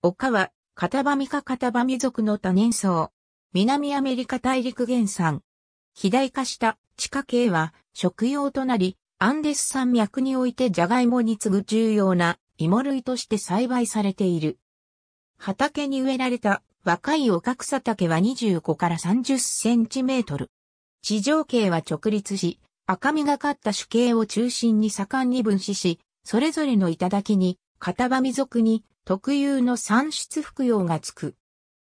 丘は、カタバミ科カタバミ族の多年草。南アメリカ大陸原産。肥大化した地下茎は食用となり、アンデス山脈においてジャガイモに次ぐ重要な芋類として栽培されている。畑に植えられた若い丘草丈は25から30センチメートル。地上茎は直立し、赤みがかった主茎を中心に盛んに分子し、それぞれの頂に片網族に特有の産出服用がつく。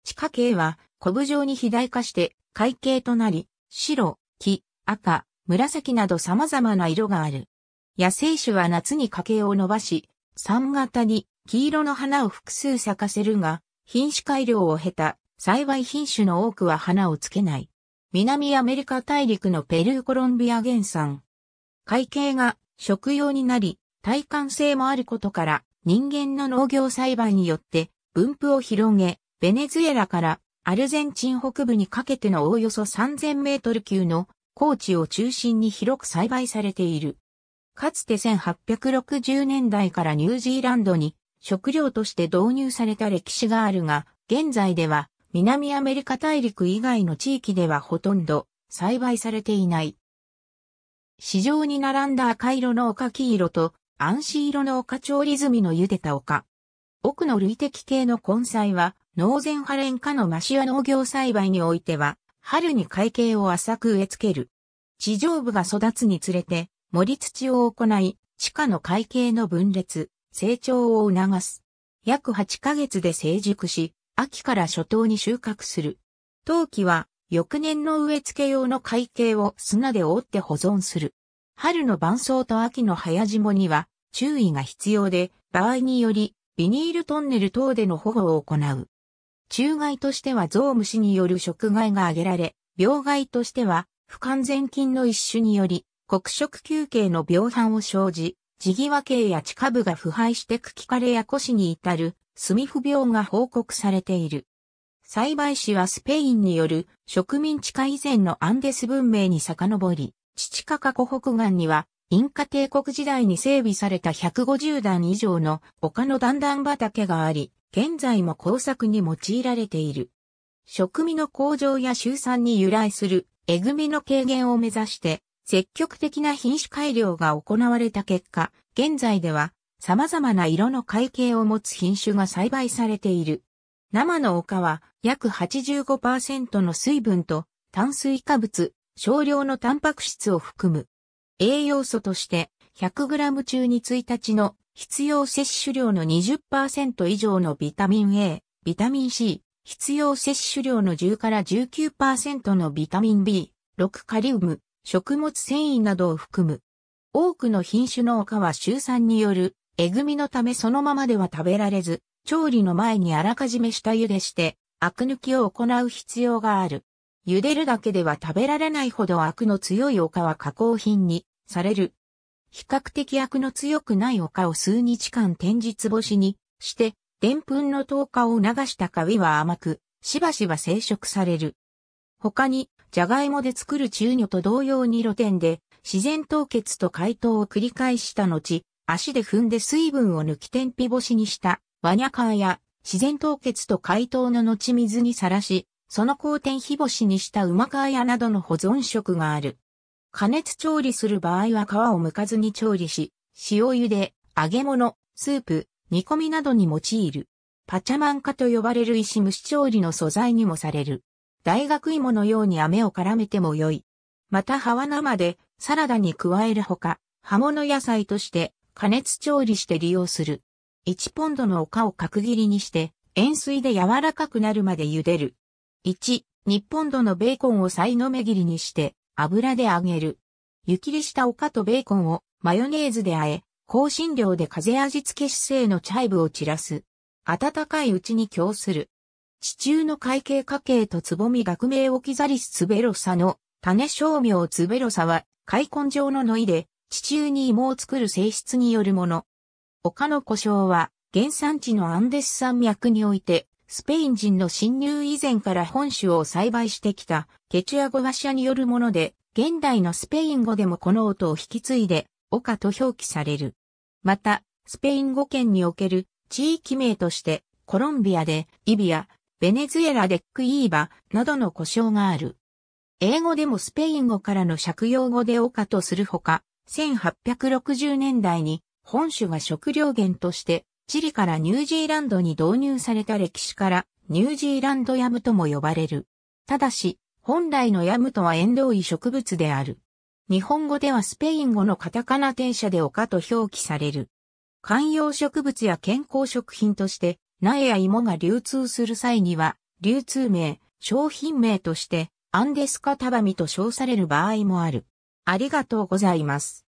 地下茎は、コブ状に肥大化して、海茎となり、白、黄、赤、紫など様々な色がある。野生種は夏に花茎を伸ばし、山型に黄色の花を複数咲かせるが、品種改良を経た幸い品種の多くは花をつけない。南アメリカ大陸のペルーコロンビア原産。海茎が食用になり、体感性もあることから、人間の農業栽培によって分布を広げ、ベネズエラからアルゼンチン北部にかけてのおおよそ3000メートル級の高地を中心に広く栽培されている。かつて1860年代からニュージーランドに食料として導入された歴史があるが、現在では南アメリカ大陸以外の地域ではほとんど栽培されていない。市場に並んだ赤色の丘黄色と暗視色の丘調理済みの茹でた丘。奥の類的系の根菜は、農前ハレン科のマシア農業栽培においては、春に海景を浅く植え付ける。地上部が育つにつれて、森土を行い、地下の海景の分裂、成長を促す。約8ヶ月で成熟し、秋から初冬に収穫する。冬季は、翌年の植え付け用の海景を砂で覆って保存する。春の晩草と秋の早霜には、注意が必要で、場合により、ビニールトンネル等での保護を行う。虫害としてはゾウムシによる食害が挙げられ、病害としては不完全菌の一種により、黒色球形の病斑を生じ、地際系や地下部が腐敗して茎枯れや腰に至る、スミフ病が報告されている。栽培種はスペインによる植民地化以前のアンデス文明に遡り、チチカカ湖北岸にはインカ帝国時代に整備された150段以上の丘の段々畑があり、現在も工作に用いられている。食味の向上や集産に由来するえぐみの軽減を目指して、積極的な品種改良が行われた結果、現在では様々な色の会計を持つ品種が栽培されている。生の丘は約85%の水分と炭水化物、少量のタンパク質を含む。栄養素として 100g 中に1日の必要摂取量の20%以上のビタミン A、ビタミン C、必要摂取量の10から19%のビタミン B、6カリウム、食物繊維などを含む。多くの品種農家は週産による、えぐみのためそのままでは食べられず、調理の前にあらかじめ下茹でして、アク抜きを行う必要がある。茹でるだけでは食べられないほどアクの強い丘は加工品にされる。比較的アクの強くない丘を数日間天日干しにして、でんぷんの糖化を促したビは甘く、しばしば生食される。他に、じゃがいもで作る中魚と同様に露天で、自然凍結と解凍を繰り返した後、足で踏んで水分を抜き天日干しにした、ワニャカーや、自然凍結と解凍の後水にさらし、その後天日干しにした馬皮やなどの保存食がある。加熱調理する場合は皮を剥かずに調理し、塩茹で、揚げ物、スープ、煮込みなどに用いる。パチャマンカと呼ばれる石蒸し調理の素材にもされる。大学芋のように飴を絡めても良い。また葉は生でサラダに加えるほか、葉物野菜として加熱調理して利用する。1ポンドの丘を角切りにして、塩水で柔らかくなるまで茹でる。1、日本土のベーコンをさいの目切りにして油で揚げる。湯切りした丘とベーコンをマヨネーズで和え、香辛料で風味付け姿勢のチャイブを散らす。温かいうちに供する。地中の会計家系とつぼみ学名置きザりスツベロサの種商名ツベロサは開墾状ののいで地中に芋を作る性質によるもの。丘の故障は原産地のアンデス山脈においてスペイン人の侵入以前から本種を栽培してきたケチュア語話者によるもので、現代のスペイン語でもこの音を引き継いで、丘と表記される。また、スペイン語圏における地域名として、コロンビアでイビア、ベネズエラでックイーバなどの故障がある。英語でもスペイン語からの借用語で丘とするほか、1860年代に本種が食料源としてチリからニュージーランドに導入された歴史からニュージーランドヤムとも呼ばれる。ただし、本来のヤムとは縁遠い植物である。日本語ではスペイン語のカタカナ転写で丘と表記される。観葉植物や健康食品として、苗や芋が流通する際には、流通名、商品名として、アンデスカタバミと称される場合もある。ありがとうございます。